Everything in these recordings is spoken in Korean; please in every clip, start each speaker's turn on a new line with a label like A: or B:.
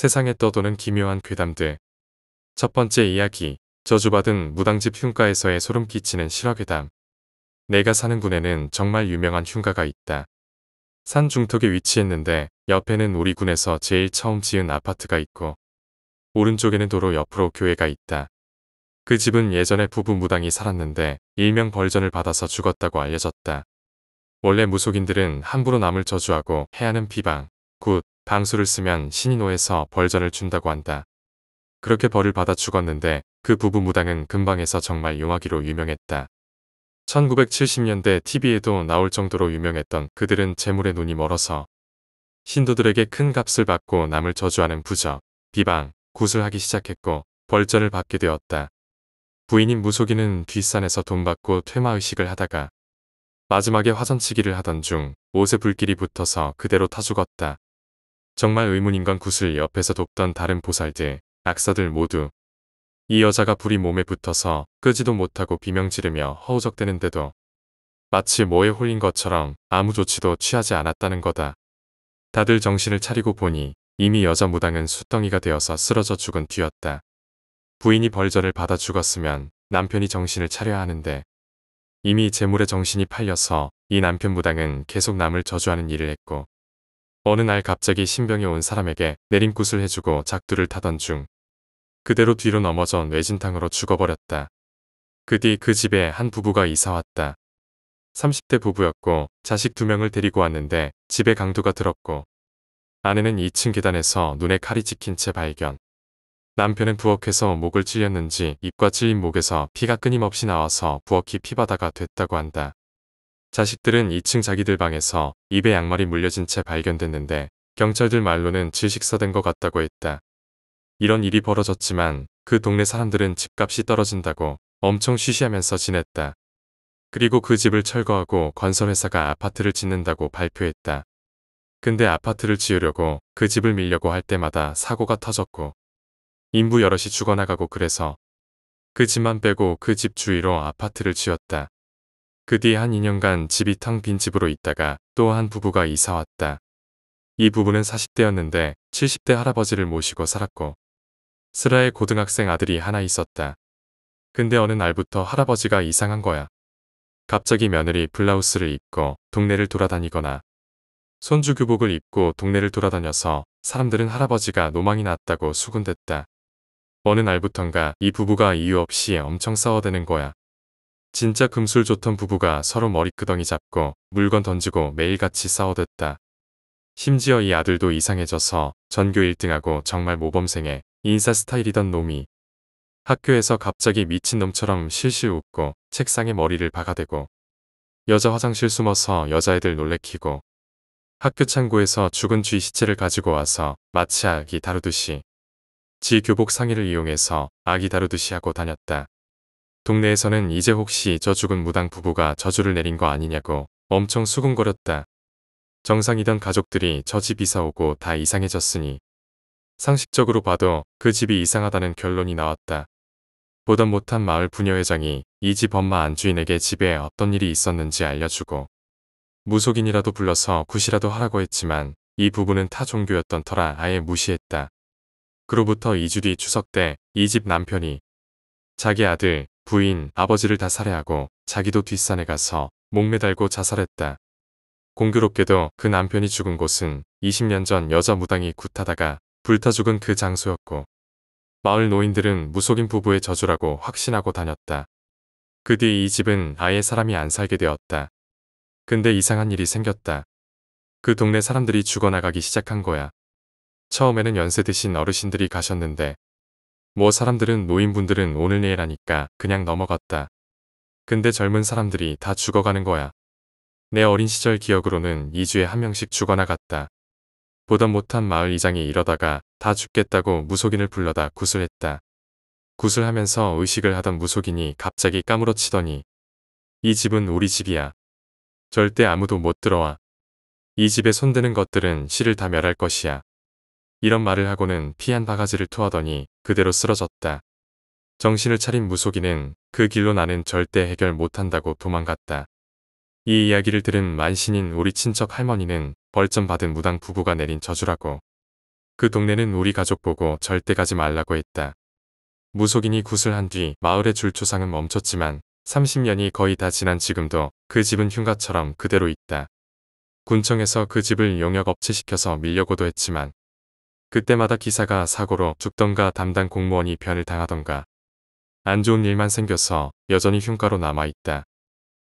A: 세상에 떠도는 기묘한 괴담들. 첫 번째 이야기, 저주받은 무당집 흉가에서의 소름 끼치는 실화괴담. 내가 사는 군에는 정말 유명한 흉가가 있다. 산 중턱에 위치했는데 옆에는 우리 군에서 제일 처음 지은 아파트가 있고 오른쪽에는 도로 옆으로 교회가 있다. 그 집은 예전에 부부 무당이 살았는데 일명 벌전을 받아서 죽었다고 알려졌다. 원래 무속인들은 함부로 남을 저주하고 해하는 비방, 굿, 방수를 쓰면 신인호에서 벌전을 준다고 한다. 그렇게 벌을 받아 죽었는데 그 부부 무당은 근방에서 정말 용하기로 유명했다. 1970년대 TV에도 나올 정도로 유명했던 그들은 재물의 눈이 멀어서 신도들에게 큰 값을 받고 남을 저주하는 부적, 비방, 구슬하기 시작했고 벌전을 받게 되었다. 부인인 무속인은 뒷산에서 돈 받고 퇴마의식을 하다가 마지막에 화전치기를 하던 중 옷에 불길이 붙어서 그대로 타 죽었다. 정말 의문인간 구슬 옆에서 돕던 다른 보살들, 악사들 모두 이 여자가 불이 몸에 붙어서 끄지도 못하고 비명 지르며 허우적대는데도 마치 뭐에 홀린 것처럼 아무 조치도 취하지 않았다는 거다. 다들 정신을 차리고 보니 이미 여자 무당은 숫덩이가 되어서 쓰러져 죽은 뒤였다. 부인이 벌절을 받아 죽었으면 남편이 정신을 차려야 하는데 이미 재물의 정신이 팔려서 이 남편 무당은 계속 남을 저주하는 일을 했고 어느 날 갑자기 신병이 온 사람에게 내림굿을 해주고 작두를 타던 중 그대로 뒤로 넘어져 뇌진탕으로 죽어버렸다. 그 뒤 그 집에 한 부부가 이사왔다. 30대 부부였고 자식 두 명을 데리고 왔는데 집에 강도가 들었고 아내는 2층 계단에서 눈에 칼이 찍힌 채 발견. 남편은 부엌에서 목을 찔렸는지 입과 찔린 목에서 피가 끊임없이 나와서 부엌이 피바다가 됐다고 한다. 자식들은 2층 자기들 방에서 입에 양말이 물려진 채 발견됐는데 경찰들 말로는 질식사된 것 같다고 했다. 이런 일이 벌어졌지만 그 동네 사람들은 집값이 떨어진다고 엄청 쉬쉬하면서 지냈다. 그리고 그 집을 철거하고 건설회사가 아파트를 짓는다고 발표했다. 근데 아파트를 지으려고 그 집을 밀려고 할 때마다 사고가 터졌고 인부 여럿이 죽어나가고 그래서 그 집만 빼고 그 집 주위로 아파트를 지었다. 그뒤한 2년간 집이 텅 빈 집으로 있다가 또 한 부부가 이사왔다. 이 부부는 40대였는데 70대 할아버지를 모시고 살았고 슬라의 고등학생 아들이 하나 있었다. 근데 어느 날부터 할아버지가 이상한 거야. 갑자기 며느리 블라우스를 입고 동네를 돌아다니거나 손주 교복을 입고 동네를 돌아다녀서 사람들은 할아버지가 노망이 났다고 수군댔다. 어느 날부턴가 이 부부가 이유 없이 엄청 싸워대는 거야. 진짜 금술 좋던 부부가 서로 머리끄덩이 잡고 물건 던지고 매일같이 싸워댔다. 심지어 이 아들도 이상해져서 전교 1등하고 정말 모범생의인사 스타일이던 놈이 학교에서 갑자기 미친놈처럼 실실 웃고 책상에 머리를 박아대고 여자 화장실 숨어서 여자애들 놀래키고 학교 창고에서 죽은 쥐 시체를 가지고 와서 마치 아기 다루듯이 지 교복 상의를 이용해서 아기 다루듯이 하고 다녔다. 동네에서는 이제 혹시 저 죽은 무당 부부가 저주를 내린 거 아니냐고 엄청 수군거렸다. 정상이던 가족들이 저 집 이사오고 다 이상해졌으니 상식적으로 봐도 그 집이 이상하다는 결론이 나왔다. 보던 못한 마을 부녀회장이 이 집 엄마 안주인에게 집에 어떤 일이 있었는지 알려주고 무속인이라도 불러서 굿이라도 하라고 했지만 이 부부는 타 종교였던 터라 아예 무시했다. 그로부터 2주 뒤 추석 때 이 집 남편이 자기 아들 부인, 아버지를 다 살해하고 자기도 뒷산에 가서 목매달고 자살했다. 공교롭게도 그 남편이 죽은 곳은 20년 전 여자 무당이 굿하다가 불타 죽은 그 장소였고 마을 노인들은 무속인 부부의 저주라고 확신하고 다녔다. 그 뒤 이 집은 아예 사람이 안 살게 되었다. 근데 이상한 일이 생겼다. 그 동네 사람들이 죽어나가기 시작한 거야. 처음에는 연세 드신 어르신들이 가셨는데 뭐 사람들은 노인분들은 오늘 내일 하니까 그냥 넘어갔다. 근데 젊은 사람들이 다 죽어가는 거야. 내 어린 시절 기억으로는 2주에 한 명씩 죽어나갔다. 보던 못한 마을 이장이 이러다가 다 죽겠다고 무속인을 불러다 구슬했다. 구슬하면서 의식을 하던 무속인이 갑자기 까무러치더니 이 집은 우리 집이야. 절대 아무도 못 들어와. 이 집에 손드는 것들은 시를 다 멸할 것이야. 이런 말을 하고는 피한 바가지를 토하더니 그대로 쓰러졌다. 정신을 차린 무속인은 그 길로 나는 절대 해결 못한다고 도망갔다. 이 이야기를 들은 만신인 우리 친척 할머니는 벌점받은 무당 부부가 내린 저주라고. 그 동네는 우리 가족 보고 절대 가지 말라고 했다. 무속인이 굿을 한뒤 마을의 줄초상은 멈췄지만 30년이 거의 다 지난 지금도 그 집은 흉가처럼 그대로 있다. 군청에서 그 집을 용역업체 시켜서 밀려고도 했지만 그때마다 기사가 사고로 죽던가 담당 공무원이 변을 당하던가 안 좋은 일만 생겨서 여전히 흉가로 남아있다.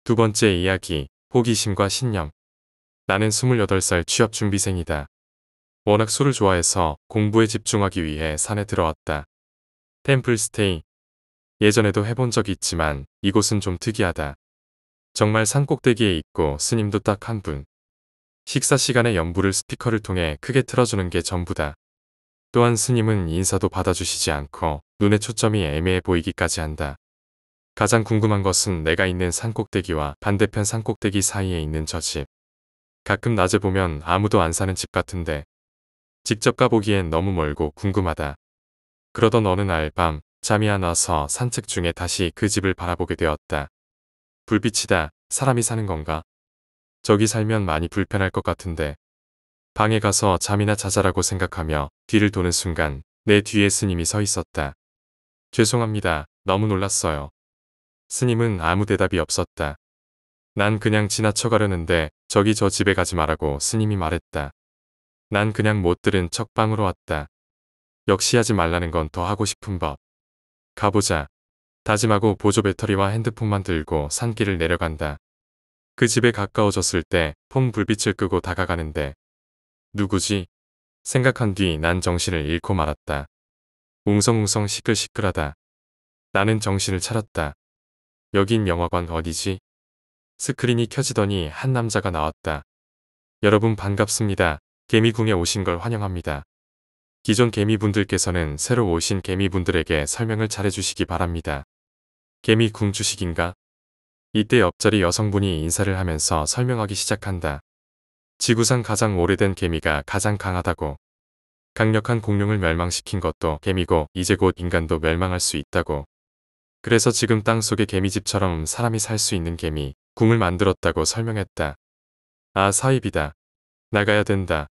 A: 두 번째 이야기, 호기심과 신념. 나는 28살 취업준비생이다. 워낙 술을 좋아해서 공부에 집중하기 위해 산에 들어왔다. 템플스테이. 예전에도 해본 적 있지만 이곳은 좀 특이하다. 정말 산 꼭대기에 있고 스님도 딱 한 분. 식사 시간에 연부를 스피커를 통해 크게 틀어주는 게 전부다. 또한 스님은 인사도 받아주시지 않고 눈에 초점이 애매해 보이기까지 한다. 가장 궁금한 것은 내가 있는 산꼭대기와 반대편 산꼭대기 사이에 있는 저 집. 가끔 낮에 보면 아무도 안 사는 집 같은데 직접 가보기엔 너무 멀고 궁금하다. 그러던 어느 날 밤 잠이 안 와서 산책 중에 다시 그 집을 바라보게 되었다. 불빛이다. 사람이 사는 건가? 저기 살면 많이 불편할 것 같은데 방에 가서 잠이나 자자라고 생각하며 뒤를 도는 순간 내 뒤에 스님이 서 있었다. 죄송합니다. 너무 놀랐어요. 스님은 아무 대답이 없었다. 난 그냥 지나쳐 가려는데 저기 저 집에 가지 말라고 스님이 말했다. 난 그냥 못 들은 척 방으로 왔다. 역시 하지 말라는 건 더 하고 싶은 법. 가보자. 다짐하고 보조 배터리와 핸드폰만 들고 산길을 내려간다. 그 집에 가까워졌을 때폰 불빛을 끄고 다가가는데 누구지? 생각한 뒤 난 정신을 잃고 말았다. 웅성웅성 시끌시끌하다. 나는 정신을 차렸다. 여긴 영화관 어디지? 스크린이 켜지더니 한 남자가 나왔다. 여러분 반갑습니다. 개미궁에 오신 걸 환영합니다. 기존 개미분들께서는 새로 오신 개미분들에게 설명을 잘해주시기 바랍니다. 개미궁 주식인가? 이때 옆자리 여성분이 인사를 하면서 설명하기 시작한다. 지구상 가장 오래된 개미가 가장 강하다고 강력한 공룡을 멸망시킨 것도 개미고 이제 곧 인간도 멸망할 수 있다고 그래서 지금 땅속의 개미집처럼 사람이 살 수 있는 개미 궁을 만들었다고 설명했다. 아 사입이다. 나가야 된다.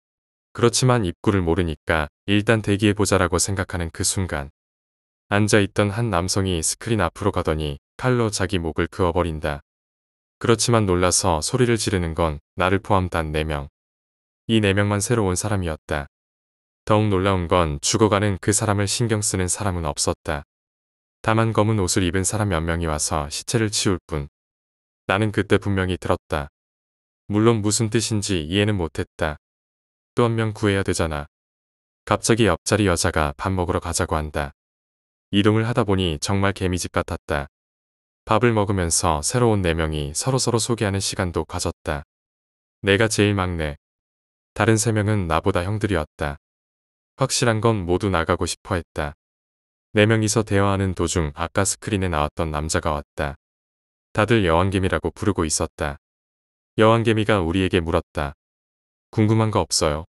A: 그렇지만 입구를 모르니까 일단 대기해보자라고 생각하는 그 순간 앉아있던 한 남성이 스크린 앞으로 가더니 칼로 자기 목을 그어버린다. 그렇지만 놀라서 소리를 지르는 건 나를 포함 단 4명. 이 4명만 새로 온 사람이었다. 더욱 놀라운 건 죽어가는 그 사람을 신경 쓰는 사람은 없었다. 다만 검은 옷을 입은 사람 몇 명이 와서 시체를 치울 뿐. 나는 그때 분명히 들었다. 물론 무슨 뜻인지 이해는 못했다. 또 한 명 구해야 되잖아. 갑자기 옆자리 여자가 밥 먹으러 가자고 한다. 이동을 하다 보니 정말 개미집 같았다. 밥을 먹으면서 새로운 4명이 서로서로 소개하는 시간도 가졌다. 내가 제일 막내. 다른 3명은 나보다 형들이었다. 확실한 건 모두 나가고 싶어 했다. 4명이서 대화하는 도중 아까 스크린에 나왔던 남자가 왔다. 다들 여왕개미라고 부르고 있었다. 여왕개미가 우리에게 물었다. 궁금한 거 없어요?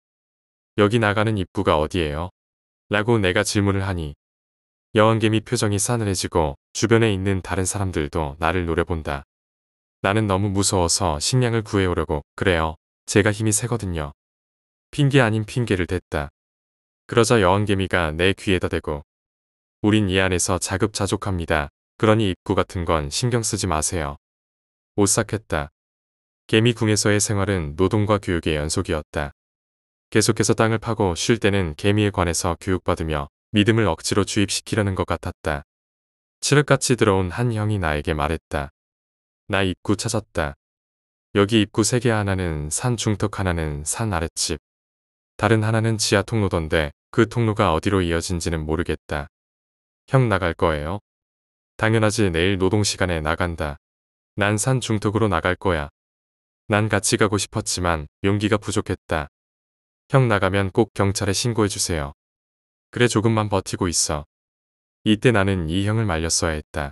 A: 여기 나가는 입구가 어디예요? 라고 내가 질문을 하니 여왕개미 표정이 싸늘해지고 주변에 있는 다른 사람들도 나를 노려본다. 나는 너무 무서워서 식량을 구해오려고 그래요. 제가 힘이 세거든요. 핑계 아닌 핑계를 댔다. 그러자 여왕개미가 내 귀에다 대고 우린 이 안에서 자급자족합니다. 그러니 입구 같은 건 신경 쓰지 마세요. 오싹했다. 개미궁에서의 생활은 노동과 교육의 연속이었다. 계속해서 땅을 파고 쉴 때는 개미에 관해서 교육받으며 믿음을 억지로 주입시키려는 것 같았다. 칠흑같이 들어온 한 형이 나에게 말했다. 나 입구 찾았다. 여기 입구 세 개 하나는 산 중턱 하나는 산 아랫집. 다른 하나는 지하 통로던데 그 통로가 어디로 이어진지는 모르겠다. 형 나갈 거예요? 당연하지 내일 노동시간에 나간다. 난 산 중턱으로 나갈 거야. 난 같이 가고 싶었지만 용기가 부족했다. 형 나가면 꼭 경찰에 신고해주세요. 그래 조금만 버티고 있어. 이때 나는 이 형을 말렸어야 했다.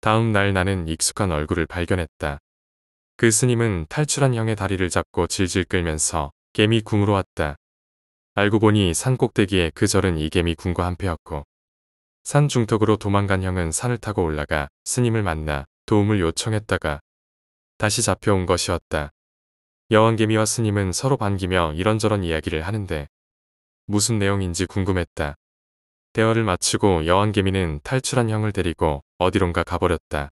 A: 다음 날 나는 익숙한 얼굴을 발견했다. 그 스님은 탈출한 형의 다리를 잡고 질질 끌면서 개미 궁으로 왔다. 알고 보니 산 꼭대기에 그 절은 이 개미 궁과 한패였고 산 중턱으로 도망간 형은 산을 타고 올라가 스님을 만나 도움을 요청했다가 다시 잡혀온 것이었다. 여왕개미와 스님은 서로 반기며 이런저런 이야기를 하는데 무슨 내용인지 궁금했다. 대화를 마치고 여왕개미는 탈출한 형을 데리고 어디론가 가버렸다.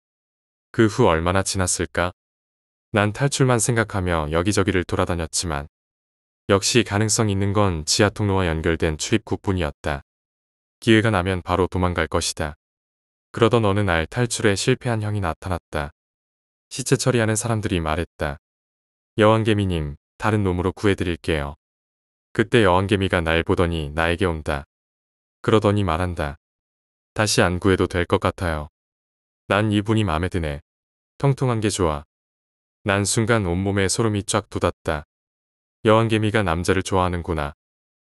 A: 그 후 얼마나 지났을까? 난 탈출만 생각하며 여기저기를 돌아다녔지만 역시 가능성 있는 건 지하 통로와 연결된 출입국뿐이었다 기회가 나면 바로 도망갈 것이다. 그러던 어느 날 탈출에 실패한 형이 나타났다. 시체 처리하는 사람들이 말했다. 여왕개미님, 다른 놈으로 구해드릴게요. 그때 여왕개미가 날 보더니 나에게 온다. 그러더니 말한다. 다시 안 구해도 될 것 같아요. 난 이분이 마음에 드네. 통통한 게 좋아. 난 순간 온몸에 소름이 쫙 돋았다. 여왕개미가 남자를 좋아하는구나.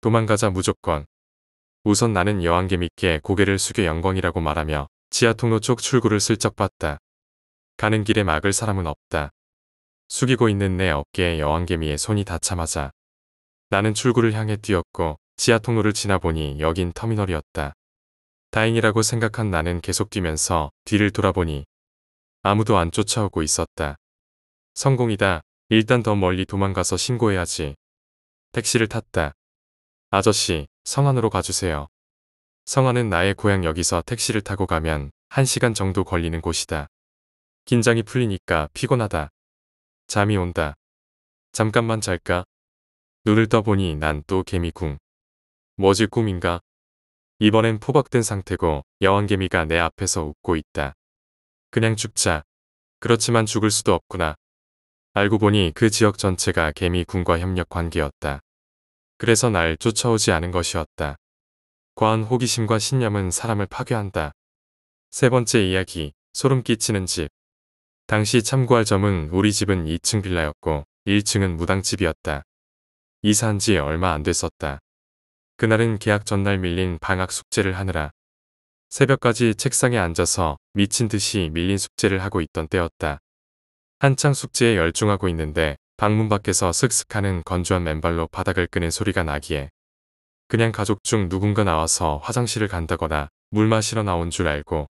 A: 도망가자 무조건. 우선 나는 여왕개미께 고개를 숙여 영광이라고 말하며 지하 통로 쪽 출구를 슬쩍 봤다. 가는 길에 막을 사람은 없다. 숙이고 있는 내 어깨에 여왕개미의 손이 닿자마자 나는 출구를 향해 뛰었고 지하 통로를 지나보니 여긴 터미널이었다. 다행이라고 생각한 나는 계속 뛰면서 뒤를 돌아보니 아무도 안 쫓아오고 있었다. 성공이다. 일단 더 멀리 도망가서 신고해야지. 택시를 탔다. 아저씨, 성안으로 가주세요. 성안은 나의 고향 여기서 택시를 타고 가면 1시간 정도 걸리는 곳이다. 긴장이 풀리니까 피곤하다. 잠이 온다. 잠깐만 잘까? 눈을 떠보니 난 또 개미궁. 뭐지 꿈인가? 이번엔 포박된 상태고 여왕개미가 내 앞에서 웃고 있다. 그냥 죽자. 그렇지만 죽을 수도 없구나. 알고 보니 그 지역 전체가 개미궁과 협력 관계였다. 그래서 날 쫓아오지 않은 것이었다. 과한 호기심과 신념은 사람을 파괴한다. 세 번째 이야기, 소름 끼치는 집. 당시 참고할 점은 우리 집은 2층 빌라였고 1층은 무당집이었다. 이사한 지 얼마 안 됐었다. 그날은 계약 전날 밀린 방학 숙제를 하느라 새벽까지 책상에 앉아서 미친 듯이 밀린 숙제를 하고 있던 때였다. 한창 숙제에 열중하고 있는데 방문 밖에서 슥슥 하는 건조한 맨발로 바닥을 끄는 소리가 나기에 그냥 가족 중 누군가 나와서 화장실을 간다거나 물 마시러 나온 줄 알고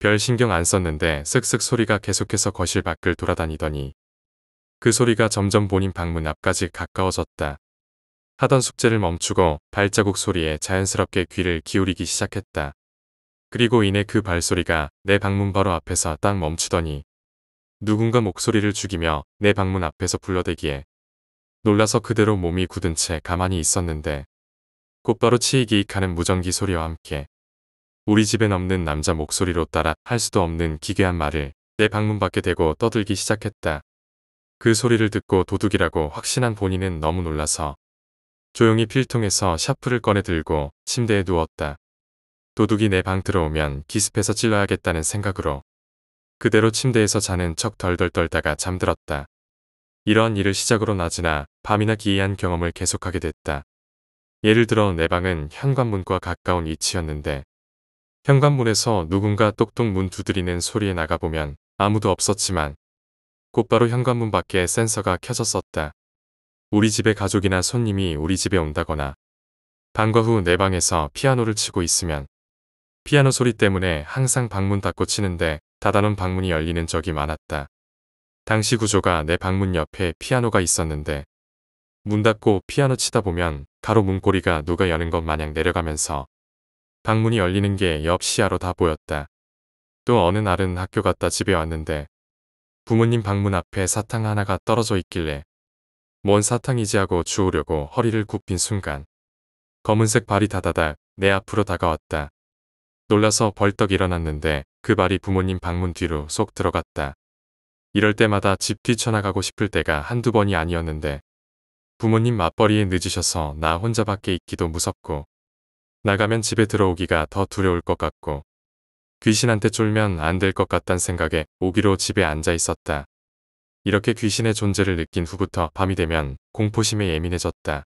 A: 별 신경 안 썼는데 쓱쓱 소리가 계속해서 거실 밖을 돌아다니더니 그 소리가 점점 본인 방문 앞까지 가까워졌다. 하던 숙제를 멈추고 발자국 소리에 자연스럽게 귀를 기울이기 시작했다. 그리고 이내 그 발소리가 내 방문 바로 앞에서 딱 멈추더니 누군가 목소리를 죽이며 내 방문 앞에서 불러대기에 놀라서 그대로 몸이 굳은 채 가만히 있었는데 곧바로 치이기익하는 무전기 소리와 함께 우리 집엔 없는 남자 목소리로 따라 할 수도 없는 기괴한 말을 내 방문 밖에 대고 떠들기 시작했다. 그 소리를 듣고 도둑이라고 확신한 본인은 너무 놀라서 조용히 필통에서 샤프를 꺼내 들고 침대에 누웠다. 도둑이 내 방 들어오면 기습해서 찔러야겠다는 생각으로 그대로 침대에서 자는 척 덜덜 떨다가 잠들었다. 이런 일을 시작으로 낮이나 밤이나 기이한 경험을 계속하게 됐다. 예를 들어 내 방은 현관문과 가까운 위치였는데 현관문에서 누군가 똑똑 문 두드리는 소리에 나가보면 아무도 없었지만 곧바로 현관문 밖에 센서가 켜졌었다. 우리 집에 가족이나 손님이 우리 집에 온다거나 방과 후 내 방에서 피아노를 치고 있으면 피아노 소리 때문에 항상 방문 닫고 치는데 닫아놓은 방문이 열리는 적이 많았다. 당시 구조가 내 방문 옆에 피아노가 있었는데 문 닫고 피아노 치다 보면 가로 문고리가 누가 여는 것 마냥 내려가면서 방문이 열리는 게 옆 시야로 다 보였다. 또 어느 날은 학교 갔다 집에 왔는데 부모님 방문 앞에 사탕 하나가 떨어져 있길래 뭔 사탕이지 하고 주우려고 허리를 굽힌 순간 검은색 발이 다다닥 내 앞으로 다가왔다. 놀라서 벌떡 일어났는데 그 발이 부모님 방문 뒤로 쏙 들어갔다. 이럴 때마다 집 뛰쳐나가고 싶을 때가 한두 번이 아니었는데 부모님 맞벌이에 늦으셔서 나 혼자 밖에 있기도 무섭고 나가면 집에 들어오기가 더 두려울 것 같고 귀신한테 쫄면 안 될 것 같단 생각에 오기로 집에 앉아 있었다. 이렇게 귀신의 존재를 느낀 후부터 밤이 되면 공포심에 예민해졌다.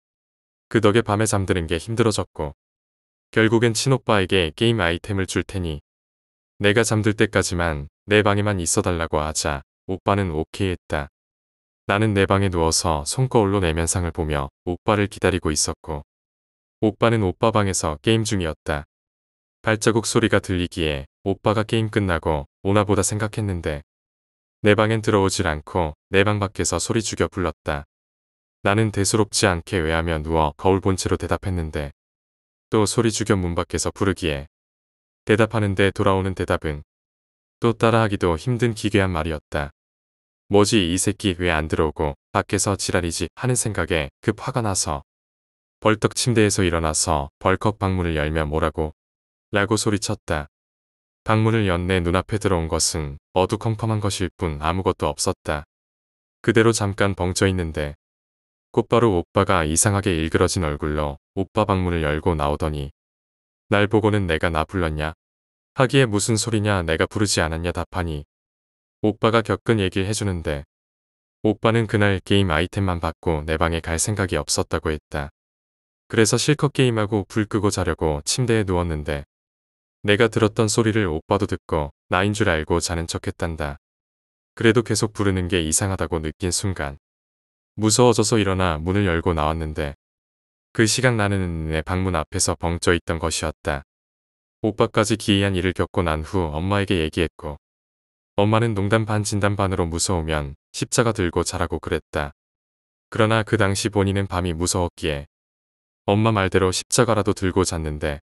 A: 그 덕에 밤에 잠드는 게 힘들어졌고 결국엔 친오빠에게 게임 아이템을 줄 테니 내가 잠들 때까지만 내 방에만 있어달라고 하자 오빠는 오케이 했다. 나는 내 방에 누워서 손거울로 내면상을 보며 오빠를 기다리고 있었고 오빠는 오빠 방에서 게임 중이었다. 발자국 소리가 들리기에 오빠가 게임 끝나고 오나보다 생각했는데 내 방엔 들어오질 않고 내 방 밖에서 소리 죽여 불렀다. 나는 대수롭지 않게 외하며 누워 거울 본 채로 대답했는데 또 소리 죽여 문 밖에서 부르기에 대답하는데 돌아오는 대답은 또 따라하기도 힘든 기괴한 말이었다. 뭐지 이 새끼 왜 안 들어오고 밖에서 지랄이지 하는 생각에 급 화가 나서 벌떡 침대에서 일어나서 벌컥 방문을 열며 뭐라고 라고 소리쳤다. 방문을 연내 눈앞에 들어온 것은 어두컴컴한 것일 뿐 아무것도 없었다. 그대로 잠깐 벙쪄 있는데 곧바로 오빠가 이상하게 일그러진 얼굴로 오빠 방문을 열고 나오더니 날 보고는 내가 나 불렀냐? 하기에 무슨 소리냐 내가 부르지 않았냐 답하니 오빠가 겪은 얘기를 해주는데 오빠는 그날 게임 아이템만 받고 내 방에 갈 생각이 없었다고 했다. 그래서 실컷 게임하고 불 끄고 자려고 침대에 누웠는데 내가 들었던 소리를 오빠도 듣고 나인 줄 알고 자는 척 했단다. 그래도 계속 부르는 게 이상하다고 느낀 순간 무서워져서 일어나 문을 열고 나왔는데 그 시각 나는 내 방문 앞에서 벙쪄 있던 것이었다. 오빠까지 기이한 일을 겪고 난 후 엄마에게 얘기했고 엄마는 농담 반 진담 반으로 무서우면 십자가 들고 자라고 그랬다. 그러나 그 당시 본인은 밤이 무서웠기에 엄마 말대로 십자가라도 들고 잤는데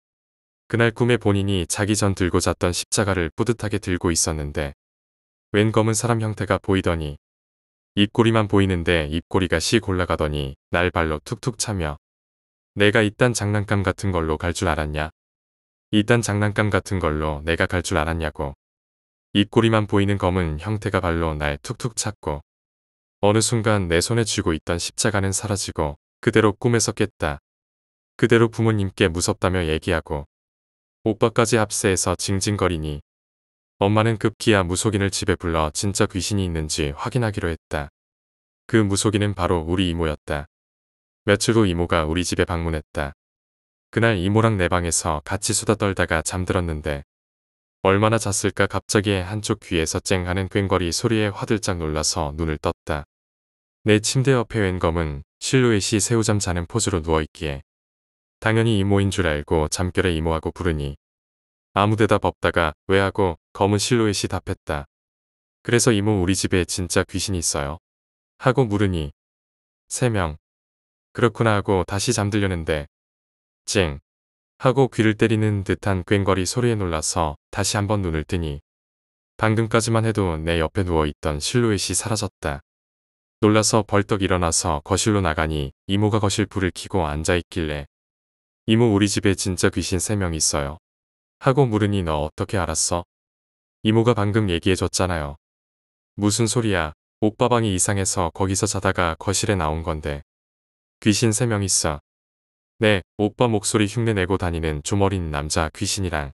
A: 그날 꿈에 본인이 자기 전 들고 잤던 십자가를 뿌듯하게 들고 있었는데 웬 검은 사람 형태가 보이더니 입꼬리만 보이는데 입꼬리가 씩 올라가더니 날 발로 툭툭 차며 내가 이딴 장난감 같은 걸로 갈 줄 알았냐? 이딴 장난감 같은 걸로 내가 갈 줄 알았냐고. 입꼬리만 보이는 검은 형태가 발로 날 툭툭 찼고 어느 순간 내 손에 쥐고 있던 십자가는 사라지고 그대로 꿈에서 깼다. 그대로 부모님께 무섭다며 얘기하고 오빠까지 합세해서 징징거리니 엄마는 급기야 무속인을 집에 불러 진짜 귀신이 있는지 확인하기로 했다. 그 무속인은 바로 우리 이모였다. 며칠 후 이모가 우리 집에 방문했다. 그날 이모랑 내 방에서 같이 수다 떨다가 잠들었는데 얼마나 잤을까 갑자기 한쪽 귀에서 쨍 하는 꽹거리 소리에 화들짝 놀라서 눈을 떴다. 내 침대 옆에 웬 검은 실루엣이 새우잠 자는 포즈로 누워있기에 당연히 이모인 줄 알고 잠결에 이모하고 부르니 아무 대답 없다가 왜 하고 검은 실루엣이 답했다. 그래서 이모 우리 집에 진짜 귀신이 있어요. 하고 물으니 세 명 그렇구나 하고 다시 잠들려는데 찡 하고 귀를 때리는 듯한 꽹거리 소리에 놀라서 다시 한번 눈을 뜨니 방금까지만 해도 내 옆에 누워있던 실루엣이 사라졌다. 놀라서 벌떡 일어나서 거실로 나가니 이모가 거실 불을 켜고 앉아있길래 이모 우리 집에 진짜 귀신 3명 있어요. 하고 물으니 너 어떻게 알았어? 이모가 방금 얘기해줬잖아요. 무슨 소리야. 오빠 방이 이상해서 거기서 자다가 거실에 나온 건데. 귀신 3명 있어. 네, 오빠 목소리 흉내 내고 다니는 조머린 남자 귀신이랑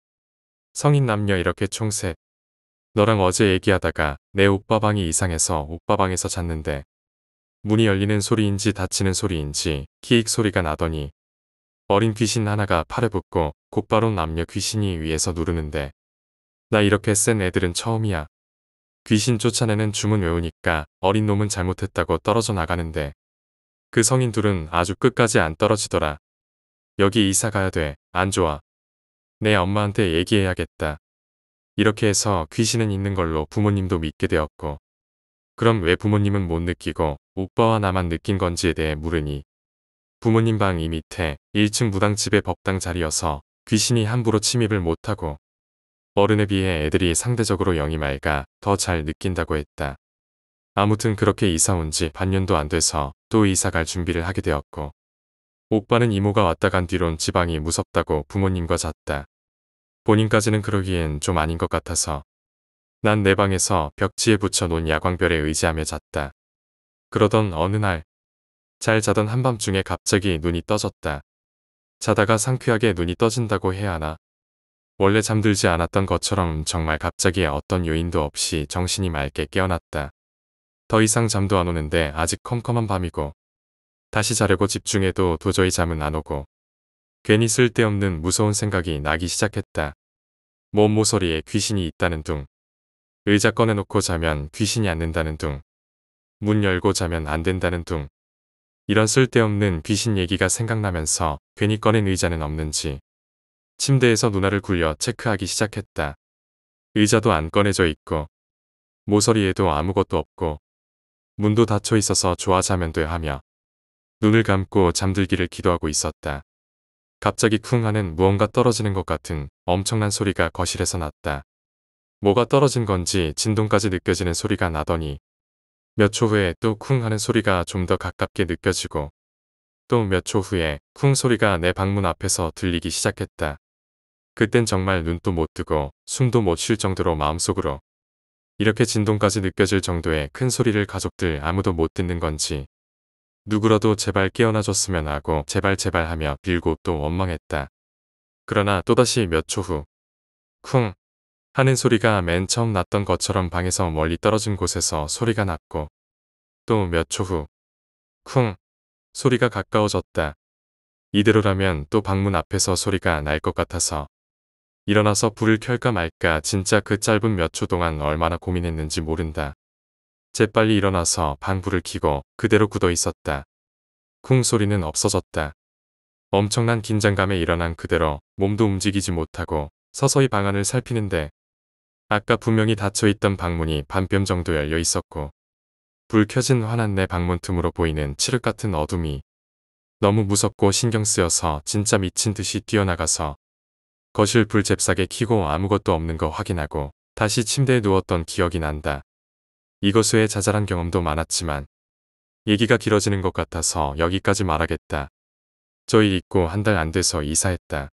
A: 성인 남녀 이렇게 총 셋. 너랑 어제 얘기하다가 내 오빠 방이 이상해서 오빠 방에서 잤는데 문이 열리는 소리인지 닫히는 소리인지 키익 소리가 나더니 어린 귀신 하나가 팔에 붙고 곧바로 남녀 귀신이 위에서 누르는데 나 이렇게 센 애들은 처음이야. 귀신 쫓아내는 주문 외우니까 어린 놈은 잘못했다고 떨어져 나가는데 그 성인 둘은 아주 끝까지 안 떨어지더라. 여기 이사 가야 돼. 안 좋아. 내 엄마한테 얘기해야겠다. 이렇게 해서 귀신은 있는 걸로 부모님도 믿게 되었고 그럼 왜 부모님은 못 느끼고 오빠와 나만 느낀 건지에 대해 물으니 부모님 방 이 밑에 1층 무당집의 법당 자리여서 귀신이 함부로 침입을 못하고 어른에 비해 애들이 상대적으로 영이 맑아 더 잘 느낀다고 했다. 아무튼 그렇게 이사 온 지 반년도 안 돼서 또 이사 갈 준비를 하게 되었고 오빠는 이모가 왔다 간 뒤론 지방이 무섭다고 부모님과 잤다. 본인까지는 그러기엔 좀 아닌 것 같아서 난 내 방에서 벽지에 붙여놓은 야광별에 의지하며 잤다. 그러던 어느 날잘 자던 한밤중에 갑자기 눈이 떠졌다. 자다가 상쾌하게 눈이 떠진다고 해야 하나. 원래 잠들지 않았던 것처럼 정말 갑자기 어떤 요인도 없이 정신이 맑게 깨어났다. 더 이상 잠도 안 오는데 아직 컴컴한 밤이고 다시 자려고 집중해도 도저히 잠은 안 오고 괜히 쓸데없는 무서운 생각이 나기 시작했다. 몸 모서리에 귀신이 있다는 둥 의자 꺼내놓고 자면 귀신이 앉는다는 둥문 열고 자면 안 된다는 둥 이런 쓸데없는 귀신 얘기가 생각나면서 괜히 꺼낸 의자는 없는지 침대에서 누나를 굴려 체크하기 시작했다. 의자도 안 꺼내져 있고 모서리에도 아무것도 없고 문도 닫혀 있어서 좋아 자면 돼 하며 눈을 감고 잠들기를 기도하고 있었다. 갑자기 쿵 하는 무언가 떨어지는 것 같은 엄청난 소리가 거실에서 났다. 뭐가 떨어진 건지 진동까지 느껴지는 소리가 나더니 몇초 후에 또 쿵 하는 소리가 좀 더 가깝게 느껴지고 또 몇 초 후에 쿵 소리가 내 방문 앞에서 들리기 시작했다. 그땐 정말 눈도 못 뜨고 숨도 못 쉴 정도로 마음속으로 이렇게 진동까지 느껴질 정도의 큰 소리를 가족들 아무도 못 듣는 건지 누구라도 제발 깨어나줬으면 하고 제발 제발 하며 빌고 또 원망했다. 그러나 또다시 몇초후쿵 하는 소리가 맨 처음 났던 것처럼 방에서 멀리 떨어진 곳에서 소리가 났고 또 몇 초 후 쿵 소리가 가까워졌다. 이대로라면 또 방문 앞에서 소리가 날 것 같아서 일어나서 불을 켤까 말까 진짜 그 짧은 몇 초 동안 얼마나 고민했는지 모른다. 재빨리 일어나서 방불을 켜고 그대로 굳어 있었다. 쿵 소리는 없어졌다. 엄청난 긴장감에 일어난 그대로 몸도 움직이지 못하고 서서히 방안을 살피는데 아까 분명히 닫혀있던 방문이 반뼘 정도 열려 있었고 불 켜진 환한 내 방문 틈으로 보이는 칠흑 같은 어둠이 너무 무섭고 신경 쓰여서 진짜 미친 듯이 뛰어나가서 거실 불 잽싸게 키고 아무것도 없는 거 확인하고 다시 침대에 누웠던 기억이 난다. 이것외에 자잘한 경험도 많았지만 얘기가 길어지는 것 같아서 여기까지 말하겠다. 저일 있고 한 달 안 돼서 이사했다.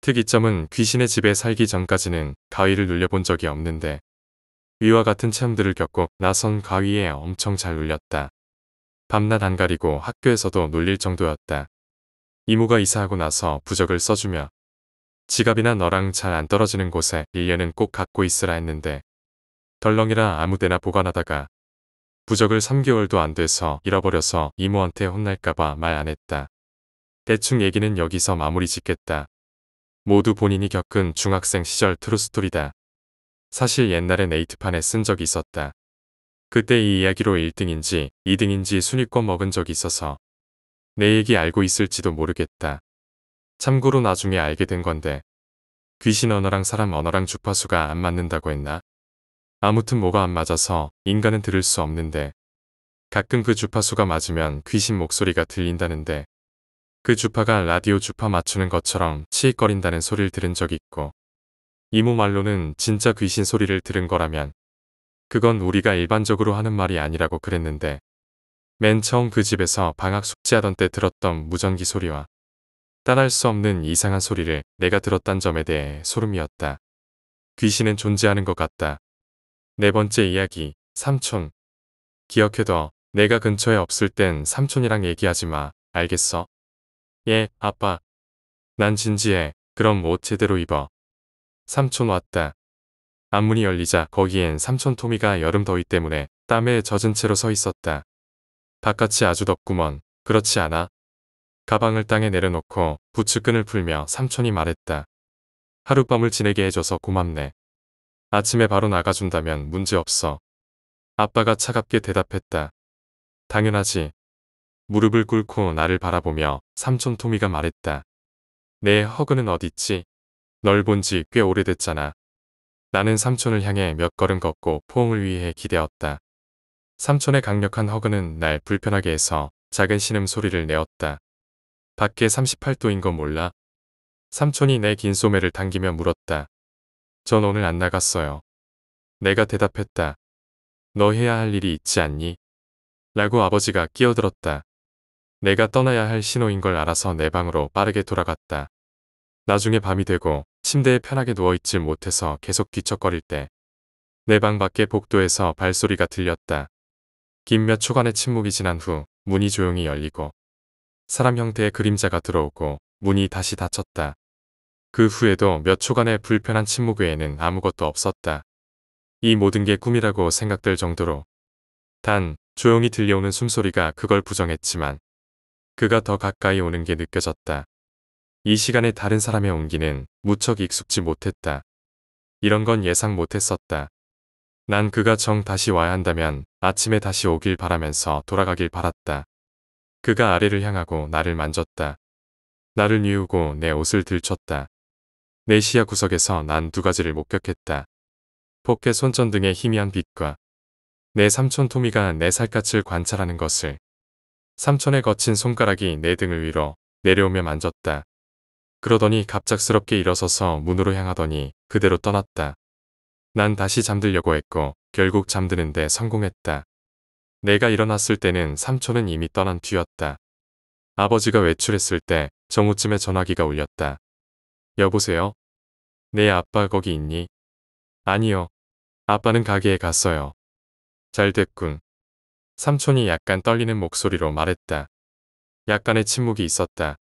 A: 특이점은 귀신의 집에 살기 전까지는 가위를 눌려본 적이 없는데 위와 같은 체험들을 겪고 나선 가위에 엄청 잘 눌렸다. 밤낮 안 가리고 학교에서도 눌릴 정도였다. 이모가 이사하고 나서 부적을 써주며 지갑이나 너랑 잘 안 떨어지는 곳에 1년은 꼭 갖고 있으라 했는데 덜렁이라 아무데나 보관하다가 부적을 3개월도 안 돼서 잃어버려서 이모한테 혼날까봐 말 안 했다. 대충 얘기는 여기서 마무리 짓겠다. 모두 본인이 겪은 중학생 시절 트루스토리다. 사실 옛날에 네이트판에 쓴 적이 있었다. 그때 이 이야기로 1등인지 2등인지 순위권 먹은 적이 있어서 내 얘기 알고 있을지도 모르겠다. 참고로 나중에 알게 된 건데 귀신 언어랑 사람 언어랑 주파수가 안 맞는다고 했나? 아무튼 뭐가 안 맞아서 인간은 들을 수 없는데 가끔 그 주파수가 맞으면 귀신 목소리가 들린다는데 그 주파가 라디오 주파 맞추는 것처럼 치익거린다는 소리를 들은 적 있고 이모 말로는 진짜 귀신 소리를 들은 거라면 그건 우리가 일반적으로 하는 말이 아니라고 그랬는데 맨 처음 그 집에서 방학 숙제하던 때 들었던 무전기 소리와 따라할 수 없는 이상한 소리를 내가 들었단 점에 대해 소름이었다. 귀신은 존재하는 것 같다. 네 번째 이야기, 삼촌. 기억해둬, 내가 근처에 없을 땐 삼촌이랑 얘기하지 마, 알겠어? 예, 아빠. 난 진지해. 그럼 옷 제대로 입어. 삼촌 왔다. 앞문이 열리자 거기엔 삼촌 토미가 여름 더위 때문에 땀에 젖은 채로 서 있었다. 바깥이 아주 덥구먼. 그렇지 않아? 가방을 땅에 내려놓고 부츠끈을 풀며 삼촌이 말했다. 하룻밤을 지내게 해줘서 고맙네. 아침에 바로 나가준다면 문제없어. 아빠가 차갑게 대답했다. 당연하지. 무릎을 꿇고 나를 바라보며 삼촌 토미가 말했다. 내 허그는 어딨지? 널 본 지 꽤 오래됐잖아. 나는 삼촌을 향해 몇 걸음 걷고 포옹을 위해 기대었다. 삼촌의 강력한 허그는 날 불편하게 해서 작은 신음 소리를 내었다. 밖에 38도인 거 몰라? 삼촌이 내 긴 소매를 당기며 물었다. 전 오늘 안 나갔어요. 내가 대답했다. 너 해야 할 일이 있지 않니? 라고 아버지가 끼어들었다. 내가 떠나야 할 신호인 걸 알아서 내 방으로 빠르게 돌아갔다. 나중에 밤이 되고 침대에 편하게 누워있지 못해서 계속 뒤척거릴 때 내 방 밖에 복도에서 발소리가 들렸다. 긴 몇 초간의 침묵이 지난 후 문이 조용히 열리고 사람 형태의 그림자가 들어오고 문이 다시 닫혔다. 그 후에도 몇 초간의 불편한 침묵 외에는 아무것도 없었다. 이 모든 게 꿈이라고 생각될 정도로 단 조용히 들려오는 숨소리가 그걸 부정했지만 그가 더 가까이 오는 게 느껴졌다. 이 시간에 다른 사람의 온기는 무척 익숙지 못했다. 이런 건 예상 못했었다. 난 그가 정 다시 와야 한다면 아침에 다시 오길 바라면서 돌아가길 바랐다. 그가 아래를 향하고 나를 만졌다. 나를 뉘우고 내 옷을 들쳤다. 내 시야 구석에서 난 두 가지를 목격했다. 포켓 손전등의 희미한 빛과 내 삼촌 토미가 내 살갗을 관찰하는 것을 삼촌의 거친 손가락이 내 등을 위로 내려오며 만졌다. 그러더니 갑작스럽게 일어서서 문으로 향하더니 그대로 떠났다. 난 다시 잠들려고 했고 결국 잠드는데 성공했다. 내가 일어났을 때는 삼촌은 이미 떠난 뒤였다. 아버지가 외출했을 때 정오쯤에 전화기가 울렸다. 여보세요? 내 아빠 거기 있니? 아니요. 아빠는 가게에 갔어요. 잘 됐군. 삼촌이 약간 떨리는 목소리로 말했다. 약간의 침묵이 있었다.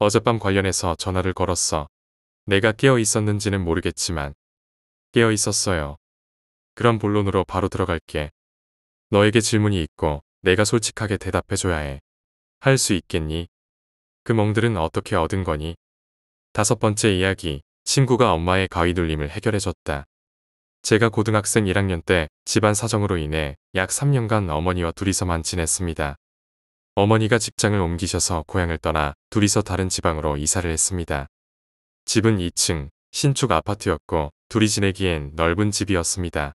A: 어젯밤 관련해서 전화를 걸었어. 내가 깨어 있었는지는 모르겠지만 깨어 있었어요. 그럼 본론으로 바로 들어갈게. 너에게 질문이 있고 내가 솔직하게 대답해줘야 해. 할 수 있겠니? 그 멍들은 어떻게 얻은 거니? 다섯 번째 이야기, 친구가 엄마의 가위 눌림을 해결해줬다. 제가 고등학생 1학년 때 집안 사정으로 인해 약 3년간 어머니와 둘이서만 지냈습니다. 어머니가 직장을 옮기셔서 고향을 떠나 둘이서 다른 지방으로 이사를 했습니다. 집은 2층, 신축 아파트였고 둘이 지내기엔 넓은 집이었습니다.